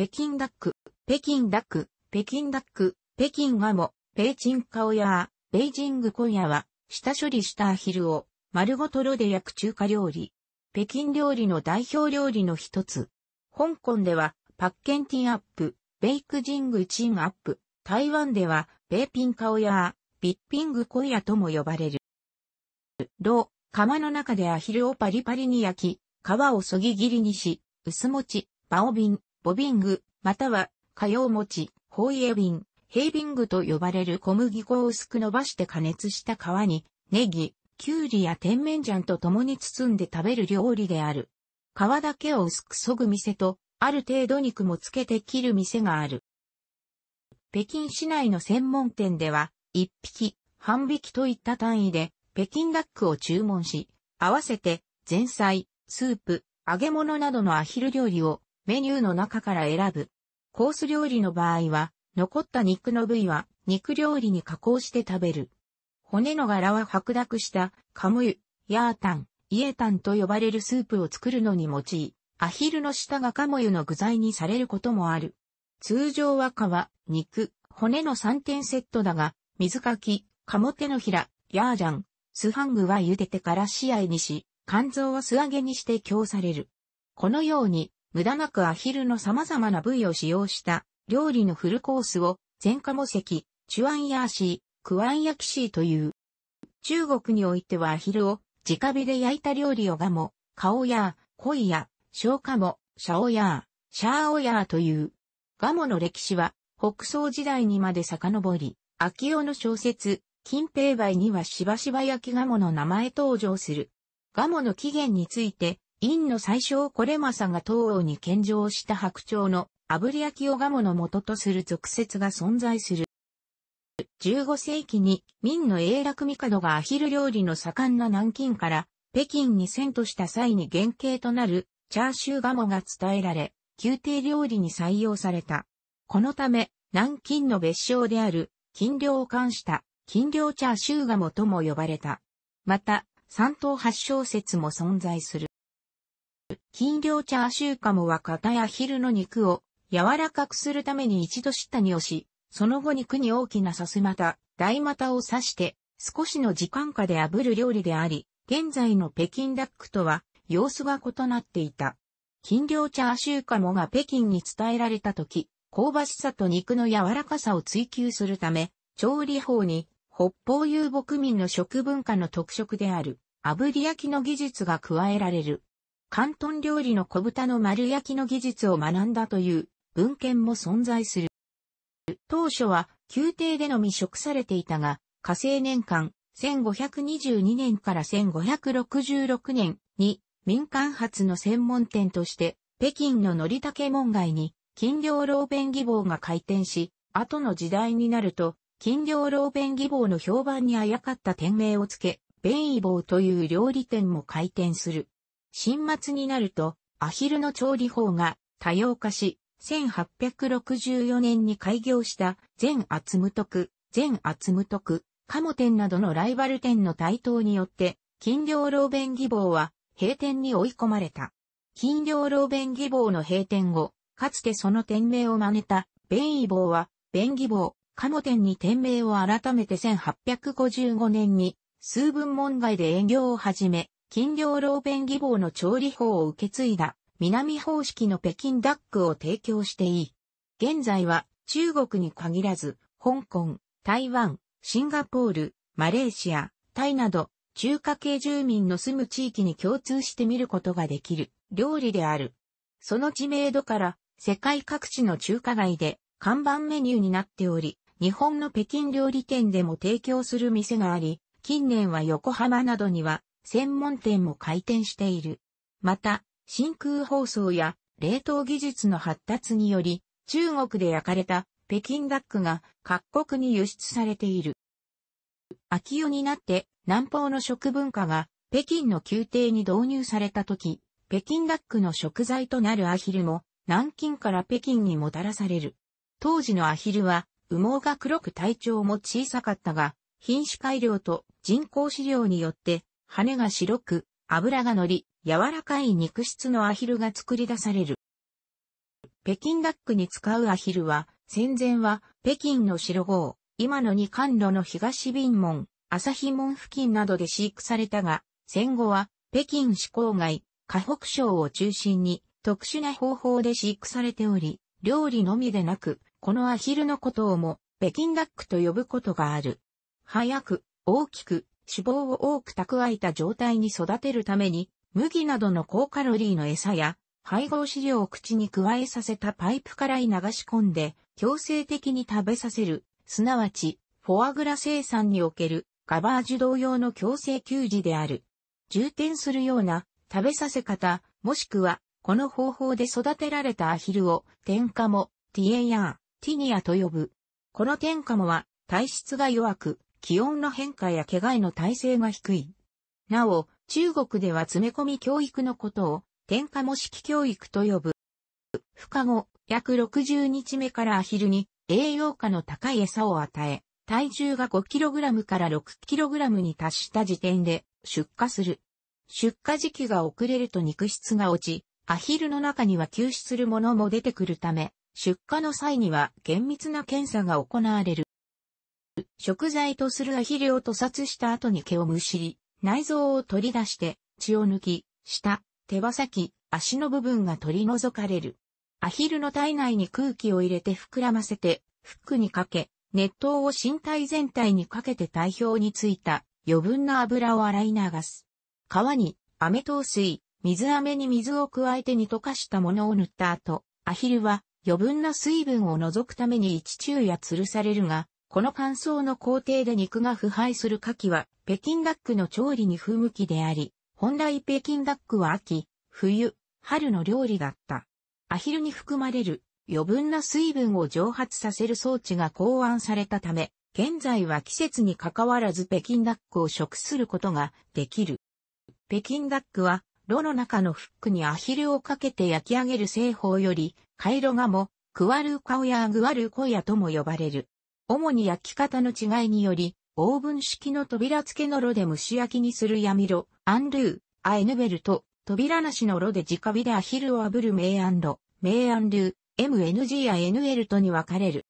北京ダック、北京ダック、北京ダック、北京ガモ、チンカオヤー、ベイジングコヤは、下処理したアヒルを、丸ごと炉で焼く中華料理。北京料理の代表料理の一つ。香港では、パッケンティンアップ、ベイクジングチンアップ。台湾では、ベイピンカオヤー、ビッピングコヤとも呼ばれる。炉、釜の中でアヒルをパリパリに焼き、皮をそぎ切りにし、薄餅、バオビン、ボビング、または、火曜餅、ホイエビン、ヘイビングと呼ばれる小麦粉を薄く伸ばして加熱した皮に、ネギ、キュウリや甜麺醤と共に包んで食べる料理である。皮だけを薄くそぐ店と、ある程度肉もつけて切る店がある。北京市内の専門店では、一匹、半匹といった単位で、北京ダックを注文し、合わせて、前菜、スープ、揚げ物などのアヒル料理をメニューの中から選ぶ。コース料理の場合は、残った肉の部位は肉料理に加工して食べる。骨の柄は白濁したカムユ、ヤータン、イエタンと呼ばれるスープを作るのに用い、アヒルの舌がカムユの具材にされることもある。通常は皮、肉、骨の3点セットだが、水かき、カモテのひら、ヤージャン、スハングは茹でてから試合にし、肝臓は素揚げにして供される。このように、無駄なくアヒルの様々な部位を使用した料理のフルコースを全科目席、チュアンヤーシー、クワンヤキシーという。中国においてはアヒルを直火で焼いた料理をガモ、カオヤー、コイヤ、ショウカモ、シャオヤー、シャーオヤーという。ガモの歴史は北宋時代にまで遡り、秋代の小説、金平梅にはしばしば焼きガモの名前登場する。ガモの起源について院の最小コレマサが東欧に献上した白鳥の炙り焼きをガモの元とする俗説が存在する。15世紀に明の永楽帝がアヒル料理の盛んな南京から北京に遷都した際に原型となるチャーシューガモが伝えられ、宮廷料理に採用された。このため、南京の別称である金陵を冠した金陵チャーシューガモとも呼ばれた。また、三島発祥説も存在する。金量チャーシューカモは型や昼の肉を柔らかくするために一度下に押し、その後肉に大きなさすまた、大股を刺して、少しの時間下で炙る料理であり、現在の北京ダックとは様子が異なっていた。金量チャーシューカモが北京に伝えられた時、香ばしさと肉の柔らかさを追求するため、調理法に北方遊牧民の食文化の特色である炙り焼きの技術が加えられる。関東料理の小豚の丸焼きの技術を学んだという文献も存在する。当初は宮廷でのみ食されていたが、火星年間1522年から1566年に民間発の専門店として北京ののりたけ門外に金料老弁義母が開店し、後の時代になると金料老弁義母の評判にあやかった店名をつけ、弁義房という料理店も開店する。新末になると、アヒルの調理法が多様化し、1864年に開業した全厚無徳、全厚無徳、カモ店などのライバル店の台頭によって、金料老弁義坊は閉店に追い込まれた。金料老弁義坊の閉店後、かつてその店名を真似た弁義坊は、弁義坊、モ店に店名を改めて1855年に、数分門外で営業を始め、近両老弁義母の調理法を受け継いだ南方式の北京ダックを提供していい。現在は中国に限らず、香港、台湾、シンガポール、マレーシア、タイなど中華系住民の住む地域に共通して見ることができる料理である。その知名度から世界各地の中華街で看板メニューになっており、日本の北京料理店でも提供する店があり、近年は横浜などには専門店も開店している。また、真空包装や冷凍技術の発達により、中国で焼かれた北京ダックが各国に輸出されている。秋夜になって南方の食文化が北京の宮廷に導入された時、北京ダックの食材となるアヒルも南京から北京にもたらされる。当時のアヒルは羽毛が黒く体長も小さかったが、品種改良と人工飼料によって羽が白く、油が乗り、柔らかい肉質のアヒルが作り出される。北京ダックに使うアヒルは、戦前は北京の白号、今の二貫路の東便門、朝日門付近などで飼育されたが、戦後は北京市郊外、河北省を中心に特殊な方法で飼育されており、料理のみでなく、このアヒルのことをも北京ダックと呼ぶことがある。早く、大きく、脂肪を多く蓄えた状態に育てるために、麦などの高カロリーの餌や、配合飼料を口に加えさせたパイプから流し込んで、強制的に食べさせる、すなわち、フォアグラ生産における、ガバージュ同様の強制給仕である。充填するような、食べさせ方、もしくは、この方法で育てられたアヒルを、天下も、ティエヤー、ティニアと呼ぶ。この天下もは、体質が弱く、気温の変化や怪我への耐性が低い。なお、中国では詰め込み教育のことを、天下模式教育と呼ぶ。孵化後、約60日目からアヒルに栄養価の高い餌を与え、体重が 5kg から 6kg に達した時点で出荷する。出荷時期が遅れると肉質が落ち、アヒルの中には吸収するものも出てくるため、出荷の際には厳密な検査が行われる。食材とするアヒルを屠殺した後に毛をむしり、内臓を取り出して、血を抜き、舌、手羽先、足の部分が取り除かれる。アヒルの体内に空気を入れて膨らませて、フックにかけ、熱湯を身体全体にかけて体表についた余分な油を洗い流す。皮に、飴糖水、水飴に水を加えて煮溶かしたものを塗った後、アヒルは余分な水分を除くために一昼夜吊るされるが、この乾燥の工程で肉が腐敗する牡蠣は、北京ダックの調理に不向きであり、本来北京ダックは秋、冬、春の料理だった。アヒルに含まれる余分な水分を蒸発させる装置が考案されたため、現在は季節に関わらず北京ダックを食することができる。北京ダックは、炉の中のフックにアヒルをかけて焼き上げる製法より、カイロガモ、クワルーカオやグワルーコヤとも呼ばれる。主に焼き方の違いにより、オーブン式の扉付けの炉で蒸し焼きにする闇炉、アンルー、アエヌベルト、扉なしの炉で直火でアヒルを炙る明暗炉、明暗ルー、MNG や NL とに分かれる。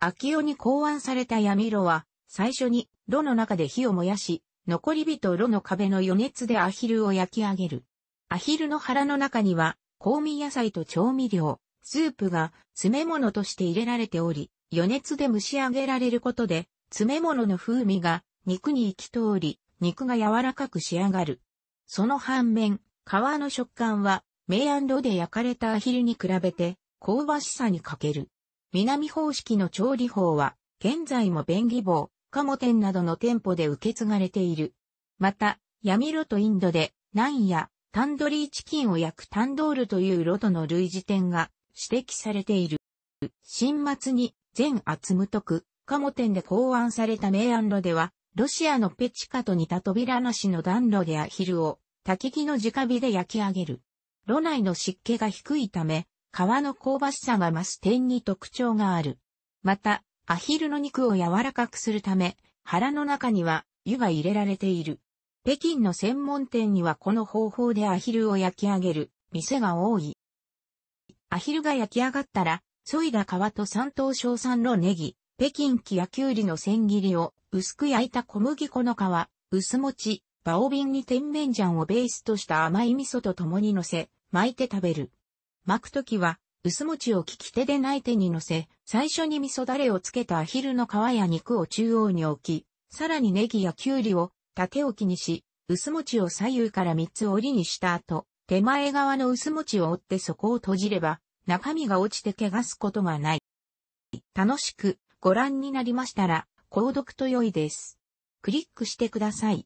秋代に考案された闇炉は、最初に炉の中で火を燃やし、残り火と炉の壁の余熱でアヒルを焼き上げる。アヒルの腹の中には、香味野菜と調味料、スープが詰め物として入れられており、余熱で蒸し上げられることで、詰め物の風味が肉に行き通り、肉が柔らかく仕上がる。その反面、皮の食感は、明暗炉で焼かれたアヒルに比べて、香ばしさに欠ける。南方式の調理法は、現在も便宜坊、モ店などの店舗で受け継がれている。また、闇炉とインドで、ナンやタンドリーチキンを焼くタンドールという炉との類似点が指摘されている。新末に前厚無徳、モ店で考案された明暗炉では、ロシアのペチカと似た扉なしの暖炉でアヒルを、焚き木の直火で焼き上げる。炉内の湿気が低いため、皮の香ばしさが増す点に特徴がある。また、アヒルの肉を柔らかくするため、腹の中には湯が入れられている。北京の専門店にはこの方法でアヒルを焼き上げる店が多い。アヒルが焼き上がったらソイラ皮と山東小産のネギ、北京木やきゅうりの千切りを薄く焼いた小麦粉の皮、薄餅、バオビンに甜麺醤をベースとした甘い味噌と共に乗せ、巻いて食べる。巻くときは、薄餅を利き手でない手に乗せ、最初に味噌だれをつけたアヒルの皮や肉を中央に置き、さらにネギやきゅうりを縦置きにし、薄餅を左右から三つ折りにした後、手前側の薄餅を折って底を閉じれば、中身が落ちて汚すことがない。楽しくご覧になりましたら、購読と良いです。クリックしてください。